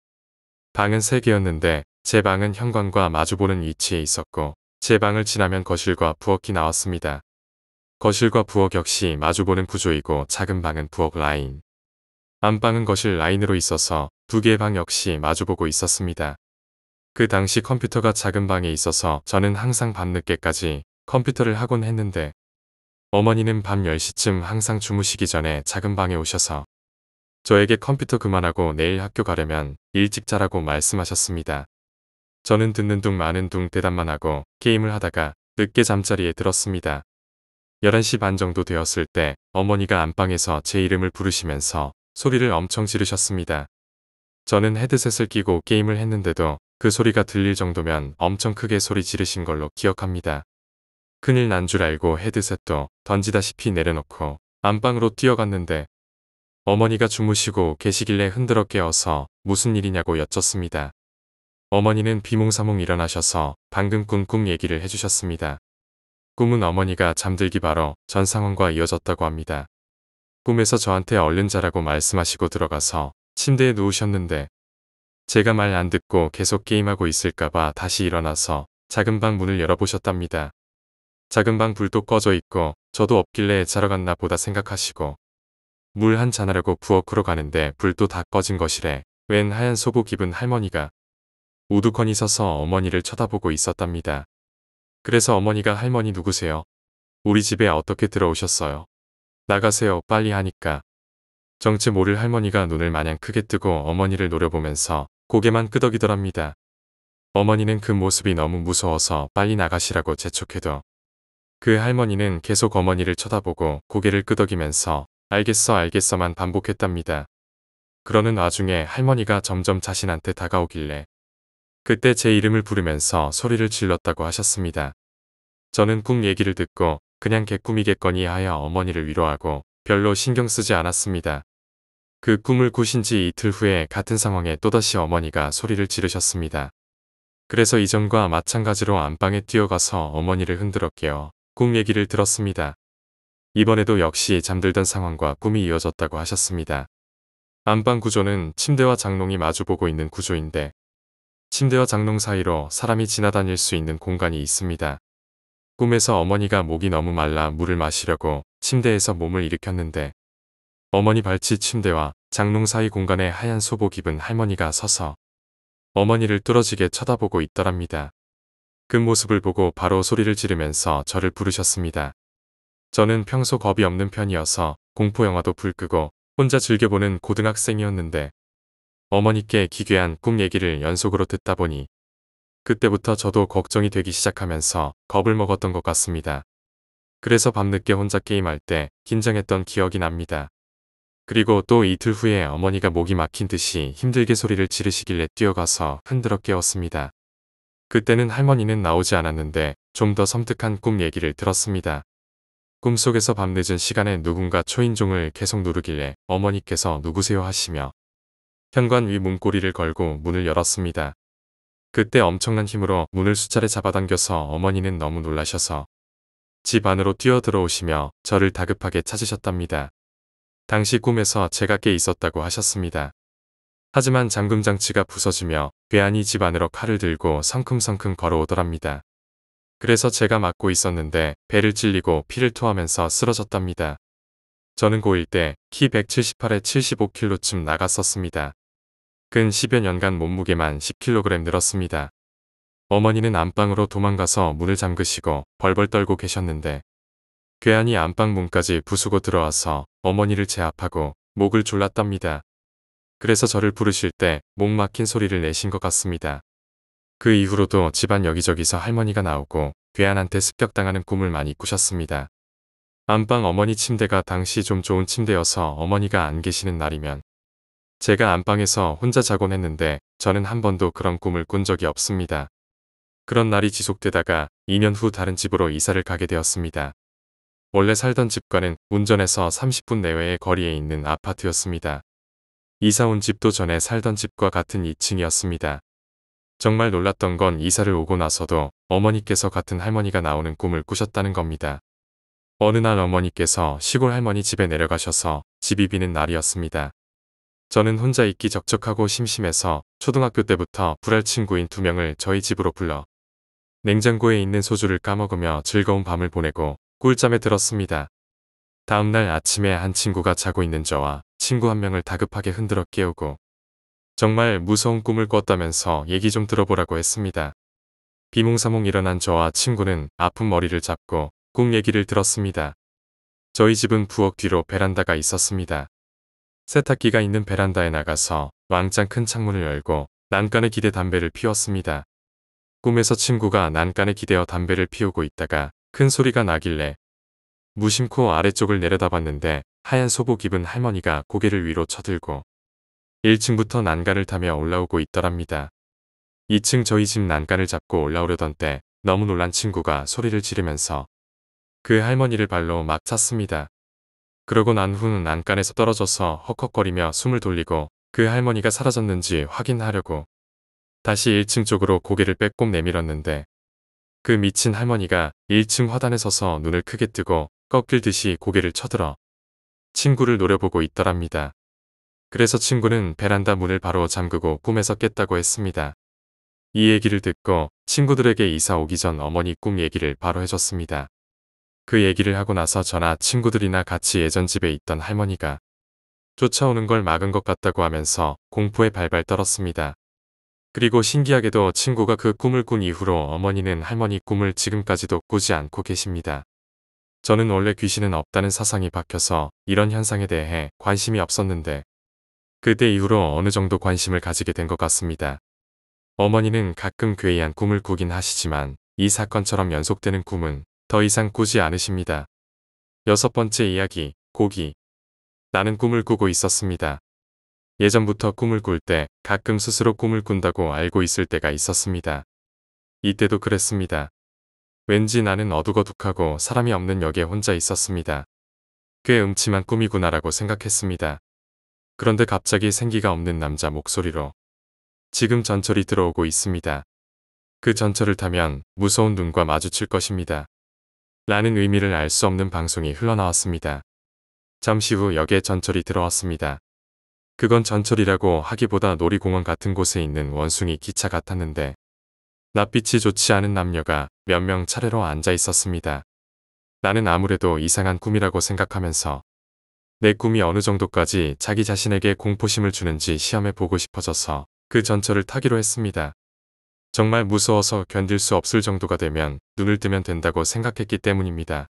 A: 방은 3개였는데 제 방은 현관과 마주보는 위치에 있었고 제 방을 지나면 거실과 부엌이 나왔습니다. 거실과 부엌 역시 마주보는 구조이고 작은 방은 부엌 라인, 안방은 거실 라인으로 있어서 두 개의 방 역시 마주보고 있었습니다. 그 당시 컴퓨터가 작은 방에 있어서 저는 항상 밤늦게까지 컴퓨터를 하곤 했는데 어머니는 밤 10시쯤 항상 주무시기 전에 작은 방에 오셔서 저에게 컴퓨터 그만하고 내일 학교 가려면 일찍 자라고 말씀하셨습니다. 저는 듣는 둥 마는 둥 대답만 하고 게임을 하다가 늦게 잠자리에 들었습니다. 11시 반 정도 되었을 때 어머니가 안방에서 제 이름을 부르시면서 소리를 엄청 지르셨습니다. 저는 헤드셋을 끼고 게임을 했는데도 그 소리가 들릴 정도면 엄청 크게 소리 지르신 걸로 기억합니다. 큰일 난 줄 알고 헤드셋도 던지다시피 내려놓고 안방으로 뛰어갔는데 어머니가 주무시고 계시길래 흔들어 깨어서 무슨 일이냐고 여쭙습니다. 어머니는 비몽사몽 일어나셔서 방금 꾼꿈 얘기를 해주셨습니다. 꿈은 어머니가 잠들기 바로 전 상황과 이어졌다고 합니다. 꿈에서 저한테 얼른 자라고 말씀하시고 들어가서 침대에 누우셨는데 제가 말 안 듣고 계속 게임하고 있을까봐 다시 일어나서 작은 방 문을 열어보셨답니다. 작은 방 불도 꺼져 있고 저도 없길래 자러 갔나 보다 생각하시고 물 한 잔하려고 부엌으로 가는데 불도 다 꺼진 것이래 웬 하얀 소복 입은 할머니가 우두커니 서서 어머니를 쳐다보고 있었답니다. 그래서 어머니가 할머니 누구세요? 우리 집에 어떻게 들어오셨어요? 나가세요 빨리 하니까 정체 모를 할머니가 눈을 마냥 크게 뜨고 어머니를 노려보면서 고개만 끄덕이더랍니다. 어머니는 그 모습이 너무 무서워서 빨리 나가시라고 재촉해도 그 할머니는 계속 어머니를 쳐다보고 고개를 끄덕이면서 알겠어 알겠어만 반복했답니다. 그러는 와중에 할머니가 점점 자신한테 다가오길래 그때 제 이름을 부르면서 소리를 질렀다고 하셨습니다. 저는 꿈 얘기를 듣고 그냥 개꿈이겠거니 하여 어머니를 위로하고 별로 신경 쓰지 않았습니다. 그 꿈을 꾸신 지 이틀 후에 같은 상황에 또다시 어머니가 소리를 지르셨습니다. 그래서 이전과 마찬가지로 안방에 뛰어가서 어머니를 흔들어 깨어 꿈 얘기를 들었습니다. 이번에도 역시 잠들던 상황과 꿈이 이어졌다고 하셨습니다. 안방 구조는 침대와 장롱이 마주보고 있는 구조인데 침대와 장롱 사이로 사람이 지나다닐 수 있는 공간이 있습니다. 꿈에서 어머니가 목이 너무 말라 물을 마시려고 침대에서 몸을 일으켰는데 어머니 발치 침대와 장롱 사이 공간에 하얀 소복 입은 할머니가 서서 어머니를 뚫어지게 쳐다보고 있더랍니다. 그 모습을 보고 바로 소리를 지르면서 저를 부르셨습니다. 저는 평소 겁이 없는 편이어서 공포영화도 불 끄고 혼자 즐겨보는 고등학생이었는데 어머니께 기괴한 꿈 얘기를 연속으로 듣다 보니 그때부터 저도 걱정이 되기 시작하면서 겁을 먹었던 것 같습니다. 그래서 밤늦게 혼자 게임할 때 긴장했던 기억이 납니다. 그리고 또 이틀 후에 어머니가 목이 막힌 듯이 힘들게 소리를 지르시길래 뛰어가서 흔들어 깨웠습니다. 그때는 할머니는 나오지 않았는데 좀 더 섬뜩한 꿈 얘기를 들었습니다. 꿈속에서 밤늦은 시간에 누군가 초인종을 계속 누르길래 어머니께서 누구세요 하시며 현관 위 문고리를 걸고 문을 열었습니다. 그때 엄청난 힘으로 문을 수차례 잡아당겨서 어머니는 너무 놀라셔서 집 안으로 뛰어들어오시며 저를 다급하게 찾으셨답니다. 당시 꿈에서 제가 깨 있었다고 하셨습니다. 하지만 잠금장치가 부서지며 괴한이 집 안으로 칼을 들고 성큼성큼 걸어오더랍니다. 그래서 제가 맞고 있었는데 배를 찔리고 피를 토하면서 쓰러졌답니다. 저는 고1 때 키 178에 75kg쯤 나갔었습니다. 근 10여 년간 몸무게만 10kg 늘었습니다. 어머니는 안방으로 도망가서 문을 잠그시고 벌벌 떨고 계셨는데 괴한이 안방 문까지 부수고 들어와서 어머니를 제압하고 목을 졸랐답니다. 그래서 저를 부르실 때 목 막힌 소리를 내신 것 같습니다. 그 이후로도 집안 여기저기서 할머니가 나오고 괴한한테 습격당하는 꿈을 많이 꾸셨습니다. 안방 어머니 침대가 당시 좀 좋은 침대여서 어머니가 안 계시는 날이면 제가 안방에서 혼자 자곤 했는데 저는 한 번도 그런 꿈을 꾼 적이 없습니다. 그런 날이 지속되다가 2년 후 다른 집으로 이사를 가게 되었습니다. 원래 살던 집과는 운전해서 30분 내외의 거리에 있는 아파트였습니다. 이사 온 집도 전에 살던 집과 같은 2층이었습니다. 정말 놀랐던 건 이사를 오고 나서도 어머니께서 같은 할머니가 나오는 꿈을 꾸셨다는 겁니다. 어느 날 어머니께서 시골 할머니 집에 내려가셔서 집이 비는 날이었습니다. 저는 혼자 있기 적적하고 심심해서 초등학교 때부터 불알 친구인 두 명을 저희 집으로 불러 냉장고에 있는 소주를 까먹으며 즐거운 밤을 보내고 꿀잠에 들었습니다. 다음날 아침에 한 친구가 자고 있는 저와 친구 한 명을 다급하게 흔들어 깨우고 정말 무서운 꿈을 꿨다면서 얘기 좀 들어보라고 했습니다. 비몽사몽 일어난 저와 친구는 아픈 머리를 잡고 꿈 얘기를 들었습니다. 저희 집은 부엌 뒤로 베란다가 있었습니다. 세탁기가 있는 베란다에 나가서 왕창 큰 창문을 열고 난간에 기대 담배를 피웠습니다. 꿈에서 친구가 난간에 기대어 담배를 피우고 있다가 큰 소리가 나길래 무심코 아래쪽을 내려다봤는데 하얀 소복 입은 할머니가 고개를 위로 쳐들고 1층부터 난간을 타며 올라오고 있더랍니다. 2층 저희 집 난간을 잡고 올라오려던 때 너무 놀란 친구가 소리를 지르면서 그 할머니를 발로 막 찼습니다. 그러고 난 후는 난간에서 떨어져서 헉헉거리며 숨을 돌리고 그 할머니가 사라졌는지 확인하려고 다시 1층 쪽으로 고개를 빼꼼 내밀었는데 그 미친 할머니가 1층 화단에 서서 눈을 크게 뜨고 꺾일듯이 고개를 쳐들어 친구를 노려보고 있더랍니다. 그래서 친구는 베란다 문을 바로 잠그고 꿈에서 깼다고 했습니다. 이 얘기를 듣고 친구들에게 이사 오기 전 어머니 꿈 얘기를 바로 해줬습니다. 그 얘기를 하고 나서 저나 친구들이나 같이 예전 집에 있던 할머니가 쫓아오는 걸 막은 것 같다고 하면서 공포에 발발 떨었습니다. 그리고 신기하게도 친구가 그 꿈을 꾼 이후로 어머니는 할머니 꿈을 지금까지도 꾸지 않고 계십니다. 저는 원래 귀신은 없다는 사상이 박혀서 이런 현상에 대해 관심이 없었는데 그때 이후로 어느 정도 관심을 가지게 된 것 같습니다. 어머니는 가끔 괴이한 꿈을 꾸긴 하시지만 이 사건처럼 연속되는 꿈은 더 이상 꾸지 않으십니다. 여섯 번째 이야기, 고기. 나는 꿈을 꾸고 있었습니다. 예전부터 꿈을 꿀 때 가끔 스스로 꿈을 꾼다고 알고 있을 때가 있었습니다. 이때도 그랬습니다. 왠지 나는 어둑어둑하고 사람이 없는 역에 혼자 있었습니다. 꽤 음침한 꿈이구나라고 생각했습니다. 그런데 갑자기 생기가 없는 남자 목소리로 지금 전철이 들어오고 있습니다. 그 전철을 타면 무서운 눈과 마주칠 것입니다. 라는 의미를 알 수 없는 방송이 흘러나왔습니다. 잠시 후 역에 전철이 들어왔습니다. 그건 전철이라고 하기보다 놀이공원 같은 곳에 있는 원숭이 기차 같았는데 낯빛이 좋지 않은 남녀가 몇 명 차례로 앉아 있었습니다. 나는 아무래도 이상한 꿈이라고 생각하면서 내 꿈이 어느 정도까지 자기 자신에게 공포심을 주는지 시험해 보고 싶어져서 그 전철을 타기로 했습니다. 정말 무서워서 견딜 수 없을 정도가 되면 눈을 뜨면 된다고 생각했기 때문입니다.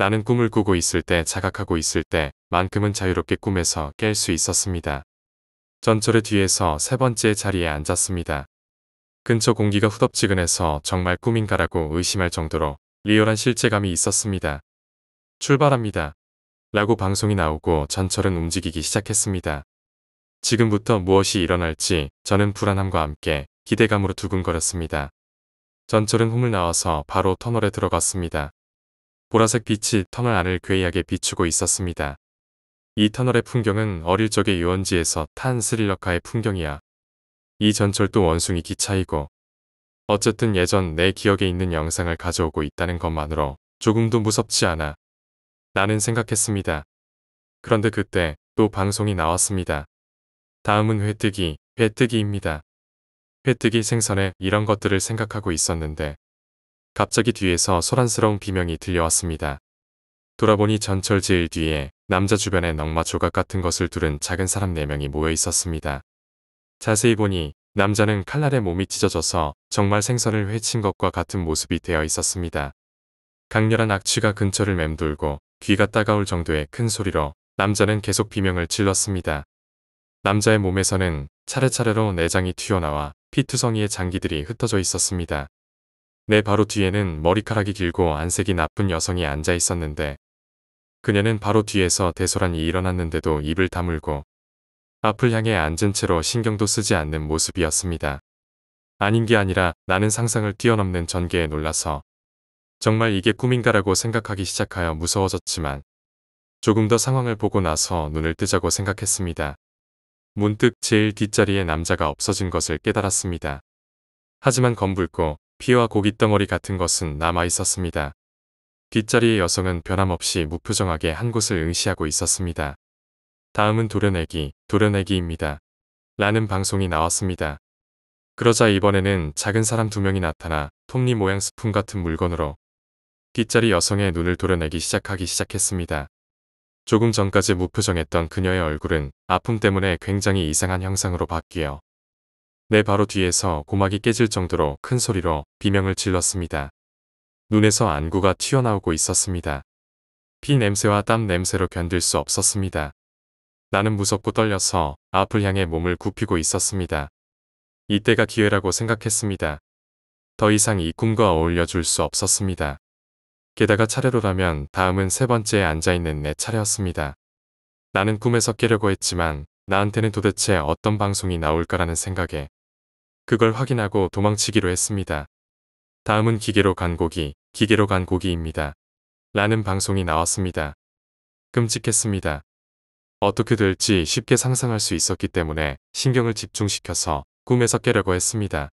A: 나는 꿈을 꾸고 있을 때 자각하고 있을 때 만큼은 자유롭게 꿈에서 깰 수 있었습니다. 전철의 뒤에서 세 번째 자리에 앉았습니다. 근처 공기가 후덥지근해서 정말 꿈인가라고 의심할 정도로 리얼한 실체감이 있었습니다. 출발합니다. 라고 방송이 나오고 전철은 움직이기 시작했습니다. 지금부터 무엇이 일어날지 저는 불안함과 함께 기대감으로 두근거렸습니다. 전철은 홈을 나와서 바로 터널에 들어갔습니다. 보라색 빛이 터널 안을 괴이하게 비추고 있었습니다. 이 터널의 풍경은 어릴 적의 유원지에서 탄 스릴러카의 풍경이야. 이 전철도 원숭이 기차이고. 어쨌든 예전 내 기억에 있는 영상을 가져오고 있다는 것만으로 조금도 무섭지 않아. 나는 생각했습니다. 그런데 그때 또 방송이 나왔습니다. 다음은 회뜨기, 회뜨기입니다. 회뜨기 생선에 이런 것들을 생각하고 있었는데 갑자기 뒤에서 소란스러운 비명이 들려왔습니다. 돌아보니 전철 제일 뒤에 남자 주변에 넝마 조각 같은 것을 두른 작은 사람 4명이 모여 있었습니다. 자세히 보니 남자는 칼날에 몸이 찢어져서 정말 생선을 회친 것과 같은 모습이 되어 있었습니다. 강렬한 악취가 근처를 맴돌고 귀가 따가울 정도의 큰 소리로 남자는 계속 비명을 질렀습니다. 남자의 몸에서는 차례차례로 내장이 튀어나와 피투성이의 장기들이 흩어져 있었습니다. 내 바로 뒤에는 머리카락이 길고 안색이 나쁜 여성이 앉아 있었는데 그녀는 바로 뒤에서 대소란이 일어났는데도 입을 다물고 앞을 향해 앉은 채로 신경도 쓰지 않는 모습이었습니다. 아닌 게 아니라 나는 상상을 뛰어넘는 전개에 놀라서 정말 이게 꿈인가라고 생각하기 시작하여 무서워졌지만 조금 더 상황을 보고 나서 눈을 뜨자고 생각했습니다. 문득 제일 뒷자리에 남자가 없어진 것을 깨달았습니다. 하지만 검붉고 피와 고깃덩어리 같은 것은 남아 있었습니다. 뒷자리의 여성은 변함없이 무표정하게 한 곳을 응시하고 있었습니다. 다음은 도련애기, 도련애기입니다. 라는 방송이 나왔습니다. 그러자 이번에는 작은 사람 두 명이 나타나 톱니 모양 스푼 같은 물건으로 뒷자리 여성의 눈을 도려내기 시작하기 시작했습니다. 조금 전까지 무표정했던 그녀의 얼굴은 아픔 때문에 굉장히 이상한 형상으로 바뀌어 내 바로 뒤에서 고막이 깨질 정도로 큰 소리로 비명을 질렀습니다. 눈에서 안구가 튀어나오고 있었습니다. 피 냄새와 땀 냄새로 견딜 수 없었습니다. 나는 무섭고 떨려서 앞을 향해 몸을 굽히고 있었습니다. 이때가 기회라고 생각했습니다. 더 이상 이 꿈과 어울려 줄 수 없었습니다. 게다가 차례로라면 다음은 세 번째에 앉아있는 내 차례였습니다. 나는 꿈에서 깨려고 했지만 나한테는 도대체 어떤 방송이 나올까라는 생각에 그걸 확인하고 도망치기로 했습니다. 다음은 기계로 간고기, 기계로 간고기입니다. 라는 방송이 나왔습니다. 끔찍했습니다. 어떻게 될지 쉽게 상상할 수 있었기 때문에 신경을 집중시켜서 꿈에서 깨려고 했습니다.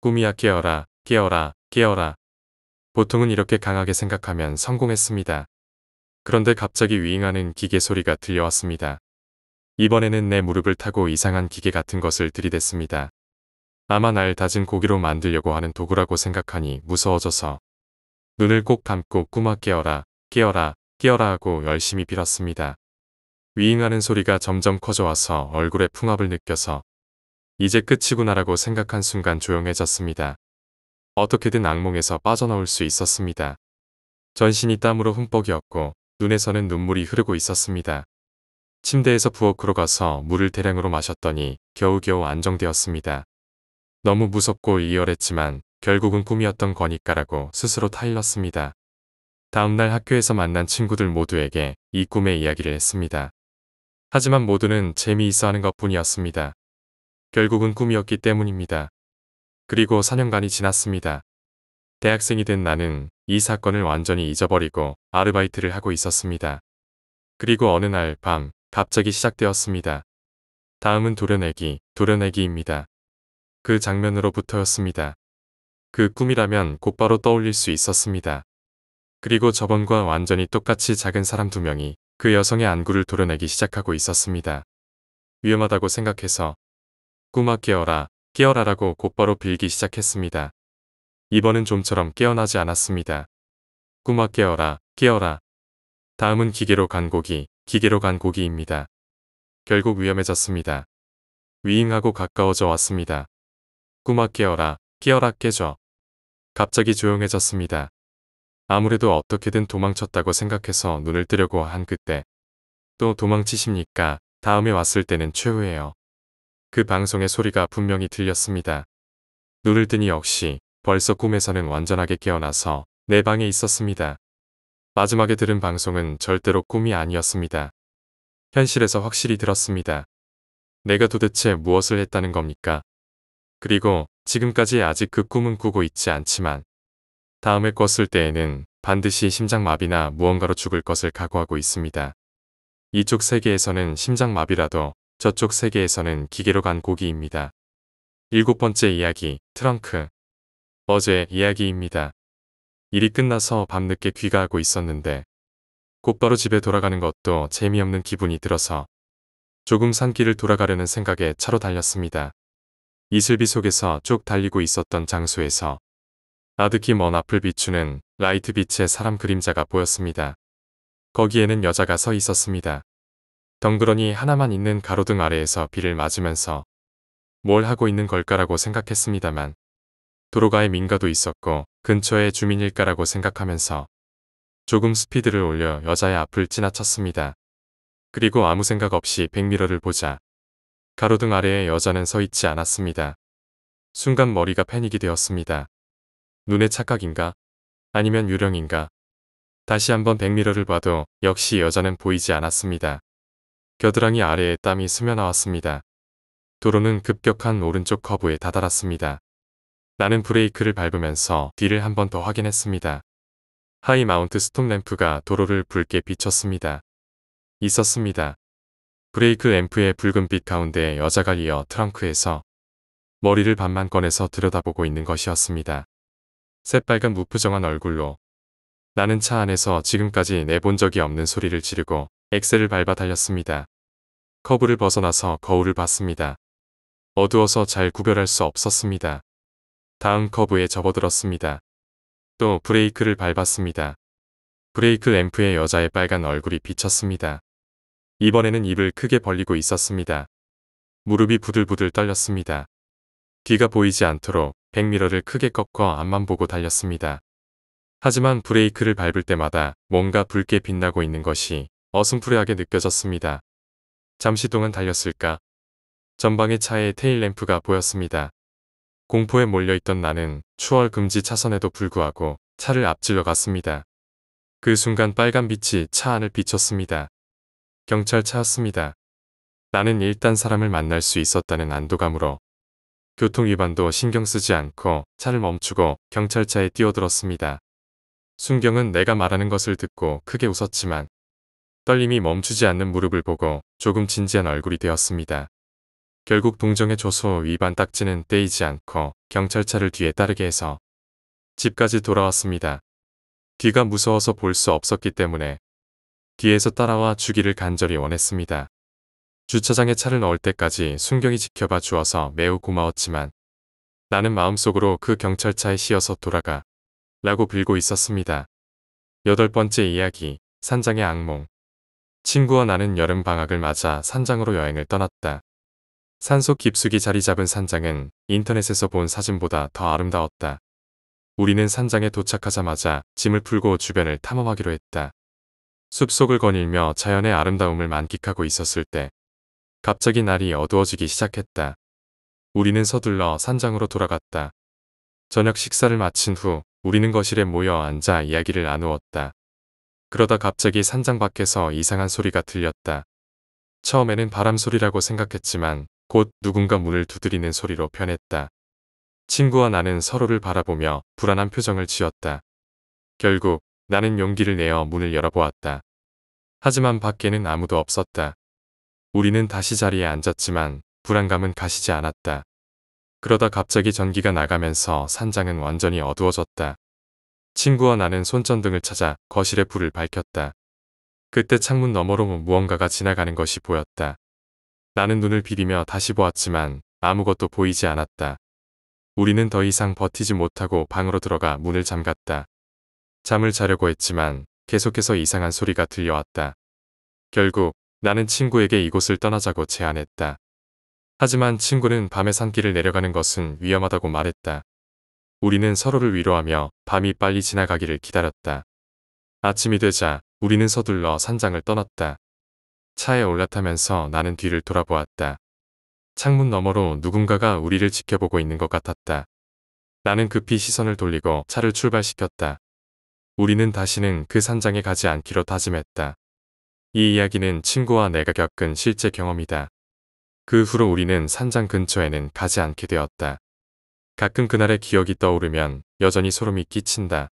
A: 꿈이야 깨어라, 깨어라, 깨어라. 보통은 이렇게 강하게 생각하면 성공했습니다. 그런데 갑자기 위잉하는 기계 소리가 들려왔습니다. 이번에는 내 무릎을 타고 이상한 기계 같은 것을 들이댔습니다. 아마 날 다진 고기로 만들려고 하는 도구라고 생각하니 무서워져서 눈을 꼭 감고 꾸마 깨어라, 깨어라, 깨어라 하고 열심히 빌었습니다. 위잉하는 소리가 점점 커져와서 얼굴에 풍압을 느껴서 이제 끝이구나라고 생각한 순간 조용해졌습니다. 어떻게든 악몽에서 빠져나올 수 있었습니다. 전신이 땀으로 흠뻑이었고 눈에서는 눈물이 흐르고 있었습니다. 침대에서 부엌으로 가서 물을 대량으로 마셨더니 겨우겨우 안정되었습니다. 너무 무섭고 이열했지만 결국은 꿈이었던 거니까라고 스스로 타일렀습니다. 다음날 학교에서 만난 친구들 모두에게 이 꿈의 이야기를 했습니다. 하지만 모두는 재미있어 하는 것 뿐이었습니다. 결국은 꿈이었기 때문입니다. 그리고 4년간이 지났습니다. 대학생이 된 나는 이 사건을 완전히 잊어버리고 아르바이트를 하고 있었습니다. 그리고 어느 날 밤 갑자기 시작되었습니다. 다음은 도려내기, 도려내기입니다. 그 장면으로부터였습니다. 그 꿈이라면 곧바로 떠올릴 수 있었습니다. 그리고 저번과 완전히 똑같이 작은 사람 두 명이 그 여성의 안구를 도려내기 시작하고 있었습니다. 위험하다고 생각해서 꿈아 깨어라, 깨어라라고 곧바로 빌기 시작했습니다. 이번은 좀처럼 깨어나지 않았습니다. 꿈아 깨어라, 깨어라. 다음은 기계로 간 고기, 기계로 간 고기입니다. 결국 위험해졌습니다. 위잉하고 가까워져 왔습니다. 꾸마 깨어라, 깨어라 깨져. 갑자기 조용해졌습니다. 아무래도 어떻게든 도망쳤다고 생각해서 눈을 뜨려고 한 그때 또 도망치십니까? 다음에 왔을 때는 최후예요. 그 방송의 소리가 분명히 들렸습니다. 눈을 뜨니 역시 벌써 꿈에서는 완전하게 깨어나서 내 방에 있었습니다. 마지막에 들은 방송은 절대로 꿈이 아니었습니다. 현실에서 확실히 들었습니다. 내가 도대체 무엇을 했다는 겁니까? 그리고 지금까지 아직 그 꿈은 꾸고 있지 않지만 다음에 꿨을 때에는 반드시 심장마비나 무언가로 죽을 것을 각오하고 있습니다. 이쪽 세계에서는 심장마비라도 저쪽 세계에서는 기계로 간 고기입니다. 일곱 번째 이야기, 트렁크. 어제 이야기입니다. 일이 끝나서 밤늦게 귀가하고 있었는데 곧바로 집에 돌아가는 것도 재미없는 기분이 들어서 조금 산길을 돌아가려는 생각에 차로 달렸습니다. 이슬비 속에서 쭉 달리고 있었던 장소에서 아득히 먼 앞을 비추는 라이트 빛의 사람 그림자가 보였습니다. 거기에는 여자가 서 있었습니다. 덩그러니 하나만 있는 가로등 아래에서 비를 맞으면서 뭘 하고 있는 걸까라고 생각했습니다만 도로가에 민가도 있었고 근처에 주민일까라고 생각하면서 조금 스피드를 올려 여자의 앞을 지나쳤습니다. 그리고 아무 생각 없이 백미러를 보자 가로등 아래에 여자는 서 있지 않았습니다. 순간 머리가 패닉이 되었습니다. 눈의 착각인가? 아니면 유령인가? 다시 한번 백미러를 봐도 역시 여자는 보이지 않았습니다. 겨드랑이 아래에 땀이 스며나왔습니다. 도로는 급격한 오른쪽 커브에 다다랐습니다. 나는 브레이크를 밟으면서 뒤를 한 번 더 확인했습니다. 하이 마운트 스톱 램프가 도로를 붉게 비쳤습니다. 있었습니다. 브레이크 램프의 붉은빛 가운데 여자가 이어 트렁크에서 머리를 반만 꺼내서 들여다보고 있는 것이었습니다. 새빨간 무표정한 얼굴로 나는 차 안에서 지금까지 내본 적이 없는 소리를 지르고 엑셀을 밟아 달렸습니다. 커브를 벗어나서 거울을 봤습니다. 어두워서 잘 구별할 수 없었습니다. 다음 커브에 접어들었습니다. 또 브레이크를 밟았습니다. 브레이크 램프에 여자의 빨간 얼굴이 비쳤습니다. 이번에는 입을 크게 벌리고 있었습니다. 무릎이 부들부들 떨렸습니다. 뒤가 보이지 않도록 백미러를 크게 꺾어 앞만 보고 달렸습니다. 하지만 브레이크를 밟을 때마다 뭔가 붉게 빛나고 있는 것이 어슴푸레하게 느껴졌습니다. 잠시 동안 달렸을까? 전방의 차에 테일램프가 보였습니다. 공포에 몰려있던 나는 추월 금지 차선에도 불구하고 차를 앞질러 갔습니다. 그 순간 빨간 빛이 차 안을 비쳤습니다. 경찰 차였습니다 나는 일단 사람을 만날 수 있었다는 안도감으로 교통위반도 신경 쓰지 않고 차를 멈추고 경찰차에 뛰어들었습니다. 순경은 내가 말하는 것을 듣고 크게 웃었지만 떨림이 멈추지 않는 무릎을 보고 조금 진지한 얼굴이 되었습니다. 결국 동정의 조소 위반 딱지는 떼이지 않고 경찰차를 뒤에 따르게 해서 집까지 돌아왔습니다. 뒤가 무서워서 볼 수 없었기 때문에 뒤에서 따라와 주기를 간절히 원했습니다. 주차장에 차를 넣을 때까지 순경이 지켜봐 주어서 매우 고마웠지만 나는 마음속으로 그 경찰차에 씌어서 돌아가 라고 빌고 있었습니다. 여덟 번째 이야기 산장의 악몽 친구와 나는 여름 방학을 맞아 산장으로 여행을 떠났다. 산속 깊숙이 자리 잡은 산장은 인터넷에서 본 사진보다 더 아름다웠다. 우리는 산장에 도착하자마자 짐을 풀고 주변을 탐험하기로 했다. 숲속을 거닐며 자연의 아름다움을 만끽하고 있었을 때 갑자기 날이 어두워지기 시작했다. 우리는 서둘러 산장으로 돌아갔다. 저녁 식사를 마친 후 우리는 거실에 모여 앉아 이야기를 나누었다. 그러다 갑자기 산장 밖에서 이상한 소리가 들렸다. 처음에는 바람 소리라고 생각했지만 곧 누군가 문을 두드리는 소리로 변했다. 친구와 나는 서로를 바라보며 불안한 표정을 지었다. 결국 나는 용기를 내어 문을 열어보았다. 하지만 밖에는 아무도 없었다. 우리는 다시 자리에 앉았지만 불안감은 가시지 않았다. 그러다 갑자기 전기가 나가면서 산장은 완전히 어두워졌다. 친구와 나는 손전등을 찾아 거실에 불을 밝혔다. 그때 창문 너머로 무언가가 지나가는 것이 보였다. 나는 눈을 비비며 다시 보았지만 아무것도 보이지 않았다. 우리는 더 이상 버티지 못하고 방으로 들어가 문을 잠갔다. 잠을 자려고 했지만 계속해서 이상한 소리가 들려왔다. 결국 나는 친구에게 이곳을 떠나자고 제안했다. 하지만 친구는 밤에 산길을 내려가는 것은 위험하다고 말했다. 우리는 서로를 위로하며 밤이 빨리 지나가기를 기다렸다. 아침이 되자 우리는 서둘러 산장을 떠났다. 차에 올라타면서 나는 뒤를 돌아보았다. 창문 너머로 누군가가 우리를 지켜보고 있는 것 같았다. 나는 급히 시선을 돌리고 차를 출발시켰다. 우리는 다시는 그 산장에 가지 않기로 다짐했다. 이 이야기는 친구와 내가 겪은 실제 경험이다. 그 후로 우리는 산장 근처에는 가지 않게 되었다. 가끔 그날의 기억이 떠오르면 여전히 소름이 끼친다.